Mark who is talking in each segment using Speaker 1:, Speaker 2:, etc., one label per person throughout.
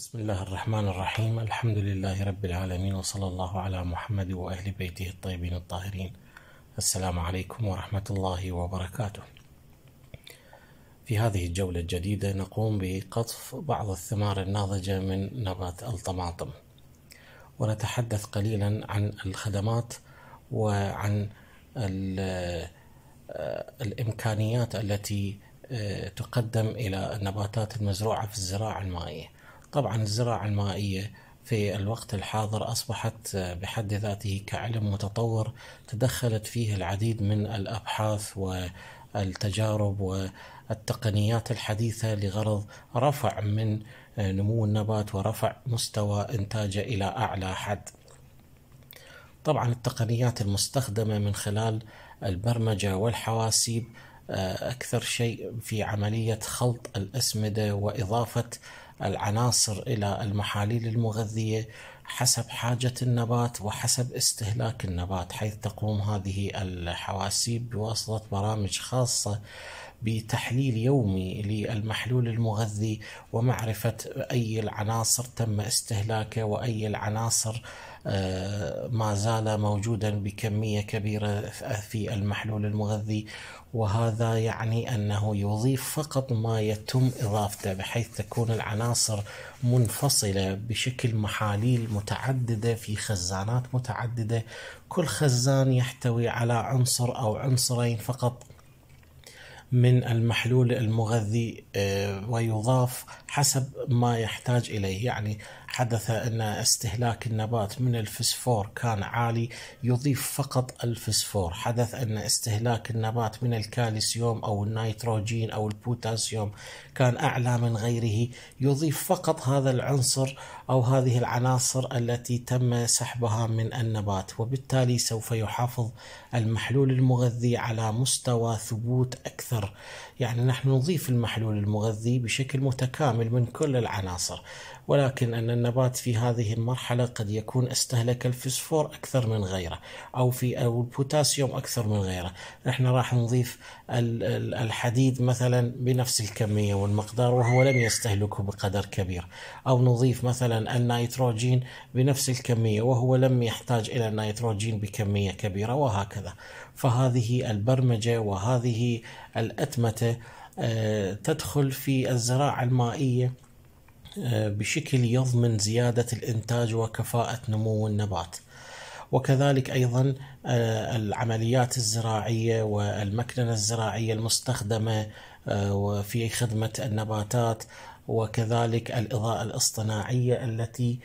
Speaker 1: بسم الله الرحمن الرحيم الحمد لله رب العالمين وصلى الله على محمد وأهل بيته الطيبين الطاهرين السلام عليكم ورحمة الله وبركاته في هذه الجولة الجديدة نقوم بقطف بعض الثمار الناضجة من نبات الطماطم ونتحدث قليلا عن الخدمات وعن الإمكانيات التي تقدم إلى النباتات المزروعة في الزراعة المائية طبعا الزراعة المائية في الوقت الحاضر اصبحت بحد ذاته كعلم متطور تدخلت فيه العديد من الابحاث والتجارب والتقنيات الحديثه لغرض رفع من نمو النبات ورفع مستوى انتاجه الى اعلى حد. طبعا التقنيات المستخدمه من خلال البرمجه والحواسيب آه، اكثر شيء في عمليه خلط الاسمده واضافه العناصر الى المحاليل المغذيه حسب حاجه النبات وحسب استهلاك النبات حيث تقوم هذه الحواسيب بواسطه برامج خاصه بتحليل يومي للمحلول المغذي ومعرفه اي العناصر تم استهلاكه واي العناصر ما زال موجودا بكميه كبيره في المحلول المغذي وهذا يعني انه يضيف فقط ما يتم اضافته بحيث تكون العناصر منفصله بشكل محاليل متعدده في خزانات متعدده كل خزان يحتوي على عنصر او عنصرين فقط من المحلول المغذي آه، ويضاف حسب ما يحتاج اليه يعني حدث أن استهلاك النبات من الفسفور كان عالي يضيف فقط الفسفور حدث أن استهلاك النبات من الكالسيوم أو النيتروجين أو البوتاسيوم كان أعلى من غيره يضيف فقط هذا العنصر أو هذه العناصر التي تم سحبها من النبات وبالتالي سوف يحافظ المحلول المغذي على مستوى ثبوت أكثر يعني نحن نضيف المحلول المغذي بشكل متكامل من كل العناصر ولكن أننا النبات في هذه المرحلة قد يكون استهلك الفسفور أكثر من غيره أو في أو البوتاسيوم أكثر من غيره إحنا راح نضيف الحديد مثلا بنفس الكمية والمقدار وهو لم يستهلكه بقدر كبير أو نضيف مثلا النيتروجين بنفس الكمية وهو لم يحتاج إلى النيتروجين بكمية كبيرة وهكذا فهذه البرمجة وهذه الأتمتة آه، تدخل في الزراعة المائية آه، بشكل يضمن زيادة الإنتاج وكفاءة نمو النبات وكذلك أيضا آه، العمليات الزراعية والمكنة الزراعية المستخدمة آه، وفي خدمة النباتات وكذلك الإضاءة الاصطناعية التي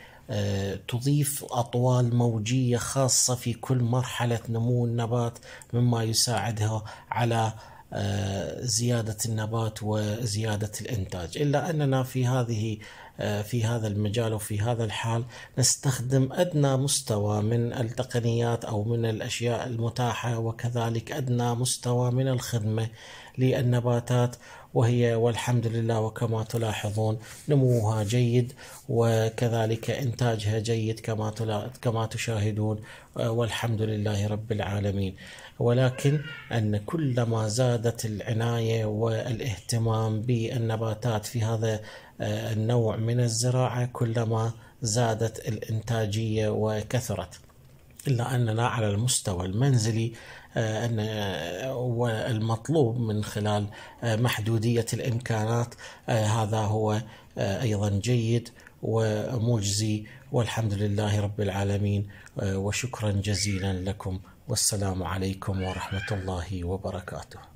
Speaker 1: تضيف أطوال موجية خاصة في كل مرحلة نمو النبات مما يساعدها على آه، زياده النبات وزياده الانتاج الا اننا في هذه آه، في هذا المجال وفي هذا الحال نستخدم ادنى مستوى من التقنيات او من الاشياء المتاحه وكذلك ادنى مستوى من الخدمه للنباتات وهي والحمد لله وكما تلاحظون نموها جيد وكذلك انتاجها جيد كما كما تشاهدون آه، والحمد لله رب العالمين ولكن ان كلما زادت العنايه والاهتمام بالنباتات في هذا آه، نوع من الزراعة كلما زادت الإنتاجية وكثرت إلا أننا على المستوى المنزلي آه، أن آه، والمطلوب من خلال محدودية الإمكانات هذا هو أيضا جيد ومجزي والحمد لله رب العالمين وشكرا جزيلا لكم والسلام عليكم ورحمة الله وبركاته